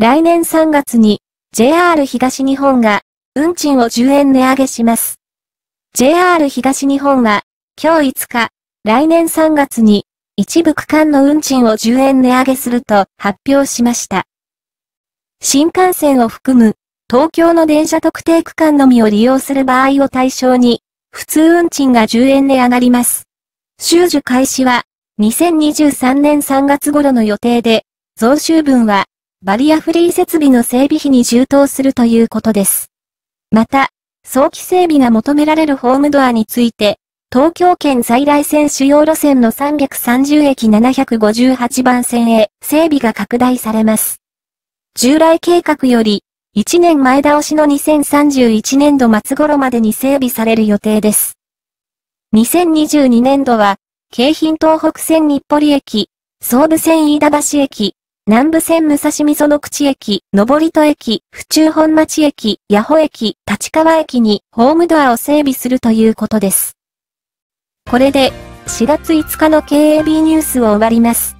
来年3月に JR 東日本が運賃を10円値上げします。JR 東日本は今日5日、来年3月に一部区間の運賃を10円値上げすると発表しました。新幹線を含む東京の電車特定区間のみを利用する場合を対象に普通運賃が10円値上がります。収受開始は2023年3月頃の予定で増収分はバリアフリー設備の整備費に充当するということです。また、早期整備が求められるホームドアについて、東京圏在来線主要路線の330駅758番線へ整備が拡大されます。従来計画より、1年前倒しの2031年度末頃までに整備される予定です。2022年度は、京浜東北線日暮里駅、総武線飯田橋駅、南武線武蔵溝の口駅、上戸駅、府中本町駅、八保駅、立川駅にホームドアを整備するということです。これで、4月5日の KAB ニュースを終わります。